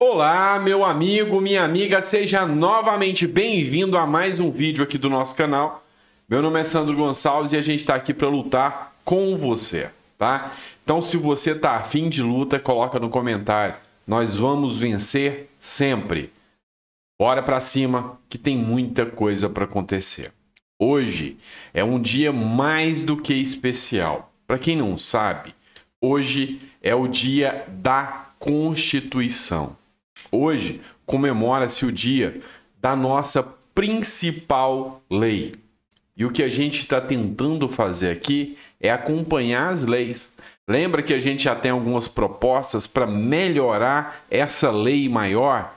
Olá, meu amigo, minha amiga, seja novamente bem-vindo a mais um vídeo aqui do nosso canal. Meu nome é Sandro Gonçalves e a gente está aqui para lutar com você, tá? Então, se você tá afim de luta, coloca no comentário. Nós vamos vencer sempre. Bora para cima, que tem muita coisa para acontecer. Hoje é um dia mais do que especial. Para quem não sabe, hoje é o dia da Constituição. Hoje comemora-se o dia da nossa principal lei. E o que a gente está tentando fazer aqui é acompanhar as leis. Lembra que a gente já tem algumas propostas para melhorar essa lei maior?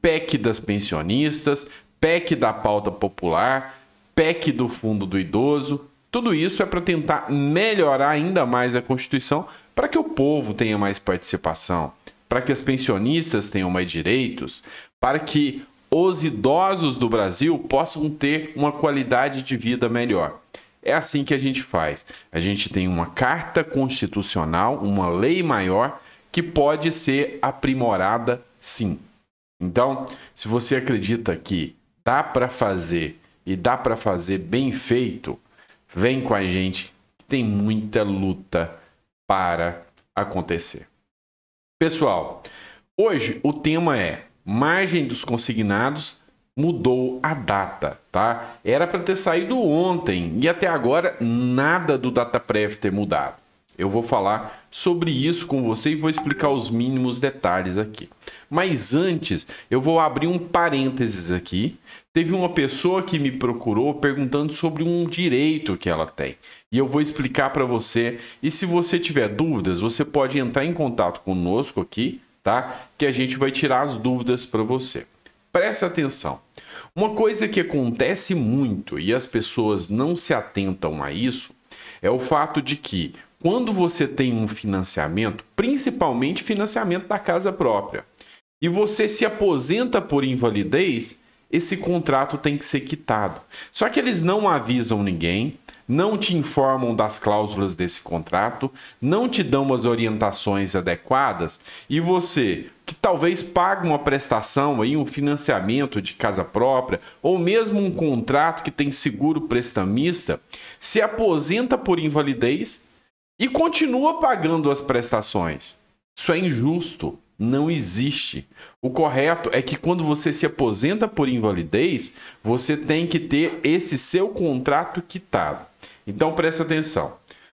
PEC das pensionistas, PEC da pauta popular, PEC do fundo do idoso. Tudo isso é para tentar melhorar ainda mais a Constituição para que o povo tenha mais participação para que as pensionistas tenham mais direitos, para que os idosos do Brasil possam ter uma qualidade de vida melhor. É assim que a gente faz. A gente tem uma carta constitucional, uma lei maior que pode ser aprimorada, sim. Então, se você acredita que dá para fazer e dá para fazer bem feito, vem com a gente, tem muita luta para acontecer. Pessoal, hoje o tema é margem dos consignados mudou a data, tá? Era para ter saído ontem e até agora nada do DataPrev ter mudado. Eu vou falar sobre isso com você e vou explicar os mínimos detalhes aqui. Mas antes, eu vou abrir um parênteses aqui. Teve uma pessoa que me procurou perguntando sobre um direito que ela tem. E eu vou explicar para você. E se você tiver dúvidas, você pode entrar em contato conosco aqui, tá? Que a gente vai tirar as dúvidas para você. Presta atenção. Uma coisa que acontece muito e as pessoas não se atentam a isso é o fato de que quando você tem um financiamento, principalmente financiamento da casa própria, e você se aposenta por invalidez, esse contrato tem que ser quitado. Só que eles não avisam ninguém, não te informam das cláusulas desse contrato, não te dão as orientações adequadas e você, que talvez pague uma prestação aí, um financiamento de casa própria ou mesmo um contrato que tem seguro prestamista, se aposenta por invalidez e continua pagando as prestações. Isso é injusto, não existe. O correto é que quando você se aposenta por invalidez, você tem que ter esse seu contrato quitado. Então presta atenção.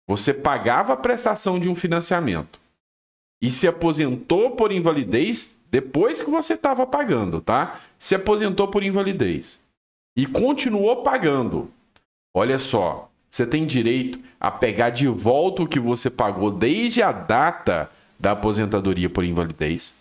Você pagava a prestação de um financiamento e se aposentou por invalidez depois que você estava pagando, tá? Se aposentou por invalidez e continuou pagando. Olha só, você tem direito a pegar de volta o que você pagou desde a data da aposentadoria por invalidez.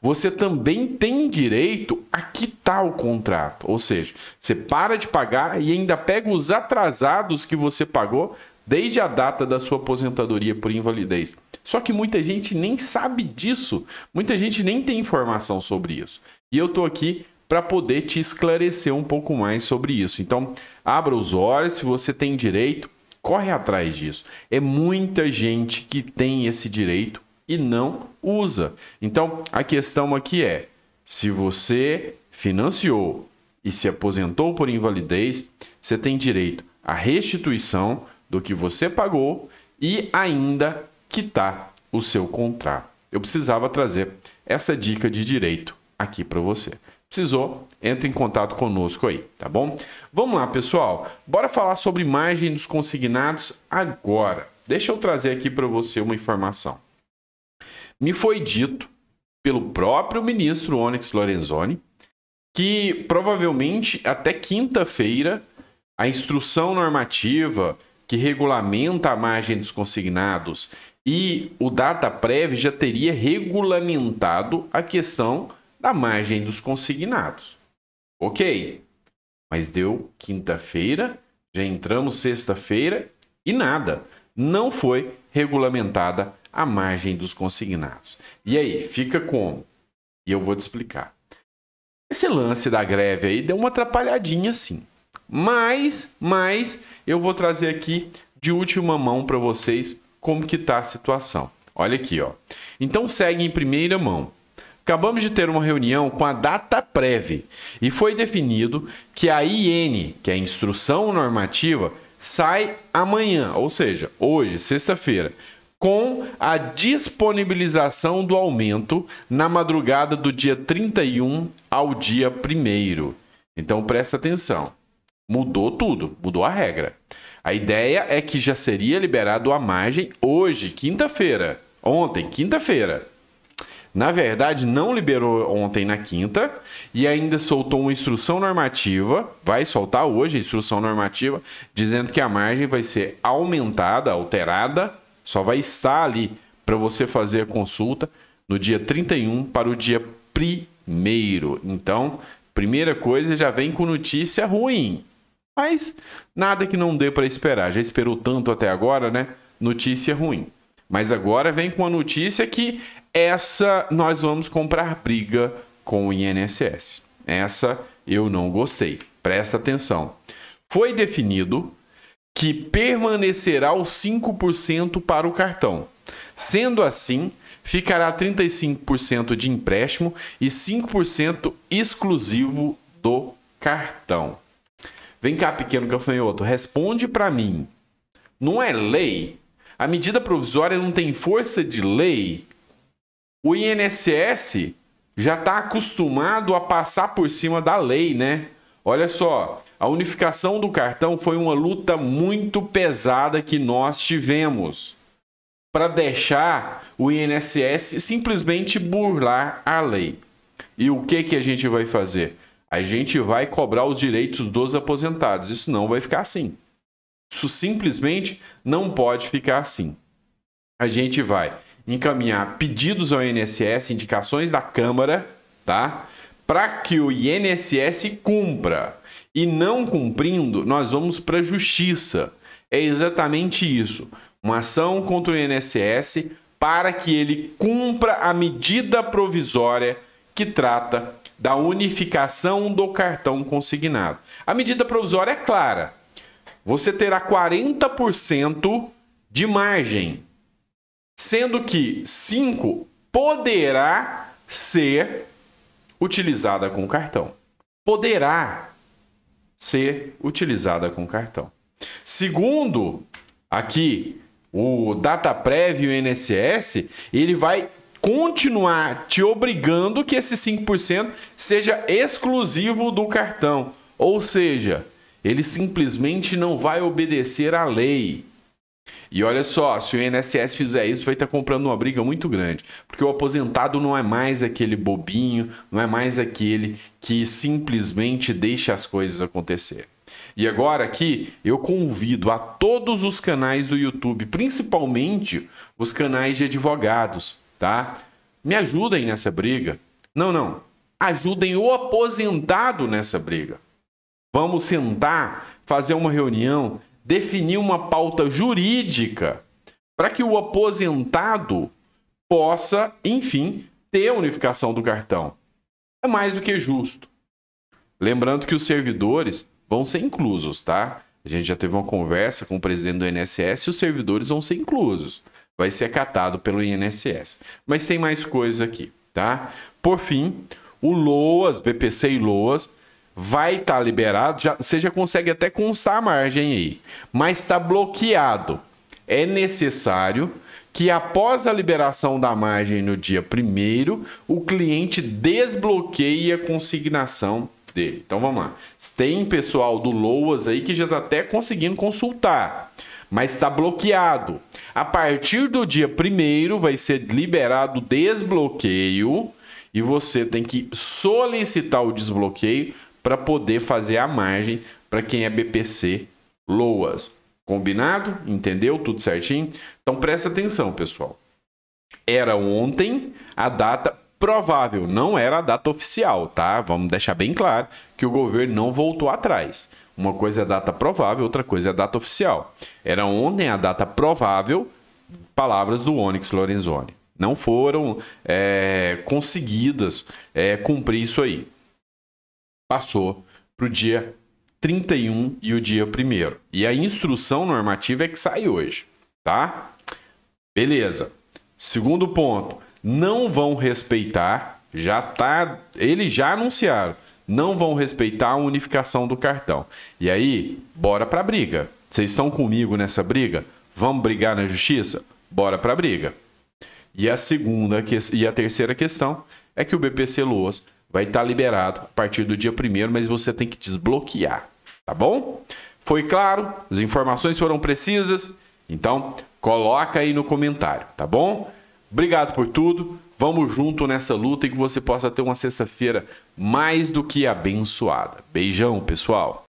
Você também tem direito a quitar o contrato, ou seja, você para de pagar e ainda pega os atrasados que você pagou desde a data da sua aposentadoria por invalidez. Só que muita gente nem sabe disso, muita gente nem tem informação sobre isso. E eu estou aqui para poder te esclarecer um pouco mais sobre isso. Então, abra os olhos, se você tem direito, corre atrás disso. É muita gente que tem esse direito e não usa. Então, a questão aqui é: se você financiou e se aposentou por invalidez, você tem direito à restituição do que você pagou e ainda quitar o seu contrato. Eu precisava trazer essa dica de direito aqui para você. Precisou? Entre em contato conosco aí, tá bom? Vamos lá, pessoal. Bora falar sobre margem dos consignados agora. Deixa eu trazer aqui para você uma informação. Me foi dito pelo próprio ministro Onyx Lorenzoni que provavelmente até quinta-feira a instrução normativa que regulamenta a margem dos consignados e o data prévio já teria regulamentado a questão da margem dos consignados. Ok, mas deu quinta-feira, já entramos sexta-feira e nada. Não foi regulamentada a margem dos consignados. E aí, fica como? E eu vou te explicar. Esse lance da greve aí deu uma atrapalhadinha sim. Mas, mas eu vou trazer aqui de última mão para vocês como que tá a situação. Olha aqui, ó. Então segue em primeira mão. Acabamos de ter uma reunião com a data prévia e foi definido que a IN, que é a Instrução Normativa, sai amanhã, ou seja, hoje, sexta-feira, com a disponibilização do aumento na madrugada do dia 31 ao dia 1. Então presta atenção. Mudou tudo, mudou a regra. A ideia é que já seria liberado a margem hoje, quinta-feira. Ontem, quinta-feira. Na verdade, não liberou ontem na quinta e ainda soltou uma instrução normativa, vai soltar hoje a instrução normativa, dizendo que a margem vai ser aumentada, alterada, só vai estar ali para você fazer a consulta no dia 31 para o dia 1. Então, primeira coisa, já vem com notícia ruim. Mas nada que não dê para esperar. Já esperou tanto até agora, né? Notícia ruim. Mas agora vem com a notícia que essa nós vamos comprar briga com o INSS. Essa eu não gostei. Presta atenção. Foi definido que permanecerá os 5% para o cartão. Sendo assim, ficará 35% de empréstimo e 5% exclusivo do cartão. Vem cá, pequeno gafanhoto, responde para mim. Não é lei? A medida provisória não tem força de lei? o INSS já está acostumado a passar por cima da lei, né? Olha só, a unificação do cartão foi uma luta muito pesada que nós tivemos para deixar o INSS simplesmente burlar a lei. E o que que a gente vai fazer? A gente vai cobrar os direitos dos aposentados. Isso não vai ficar assim. Isso simplesmente não pode ficar assim. A gente vai encaminhar pedidos ao INSS, indicações da Câmara, tá? Para que o INSS cumpra. E não cumprindo, nós vamos para a justiça. É exatamente isso. Uma ação contra o INSS para que ele cumpra a medida provisória que trata da unificação do cartão consignado. A medida provisória é clara. Você terá 40% de margem sendo que 5 poderá ser utilizada com cartão. Poderá ser utilizada com cartão. Segundo aqui o DataPrev e o INSS, ele vai continuar te obrigando que esse 5% seja exclusivo do cartão. Ou seja, ele simplesmente não vai obedecer à lei. E olha só, se o INSS fizer isso, vai estar tá comprando uma briga muito grande. Porque o aposentado não é mais aquele bobinho, não é mais aquele que simplesmente deixa as coisas acontecer. E agora aqui eu convido a todos os canais do YouTube, principalmente os canais de advogados, tá? Me ajudem nessa briga. Não, não. Ajudem o aposentado nessa briga. Vamos sentar, fazer uma reunião definir uma pauta jurídica para que o aposentado possa, enfim, ter a unificação do cartão. É mais do que justo. Lembrando que os servidores vão ser inclusos, tá? A gente já teve uma conversa com o presidente do INSS e os servidores vão ser inclusos. Vai ser acatado pelo INSS. Mas tem mais coisa aqui, tá? Por fim, o LOAS, BPC e LOAS, vai estar tá liberado, já, você já consegue até constar a margem aí, mas está bloqueado. É necessário que após a liberação da margem no dia 1 o cliente desbloqueie a consignação dele. Então vamos lá. Tem pessoal do Loas aí que já está até conseguindo consultar, mas está bloqueado. A partir do dia 1 vai ser liberado o desbloqueio e você tem que solicitar o desbloqueio para poder fazer a margem para quem é BPC Loas. Combinado? Entendeu? Tudo certinho? Então presta atenção, pessoal. Era ontem a data provável, não era a data oficial, tá? Vamos deixar bem claro que o governo não voltou atrás. Uma coisa é a data provável, outra coisa é a data oficial. Era ontem a data provável, palavras do Onyx Lorenzoni. Não foram é, conseguidas é, cumprir isso aí passou para o dia 31 e o dia 1. E a instrução normativa é que sai hoje, tá? Beleza. Segundo ponto, não vão respeitar, já tá, eles já anunciaram, não vão respeitar a unificação do cartão. E aí, bora para briga. Vocês estão comigo nessa briga? Vamos brigar na justiça? Bora para briga. E a segunda e a terceira questão é que o BPC Loas vai estar tá liberado a partir do dia 1 mas você tem que desbloquear, tá bom? Foi claro? As informações foram precisas? Então, coloca aí no comentário, tá bom? Obrigado por tudo. Vamos junto nessa luta e que você possa ter uma sexta-feira mais do que abençoada. Beijão, pessoal.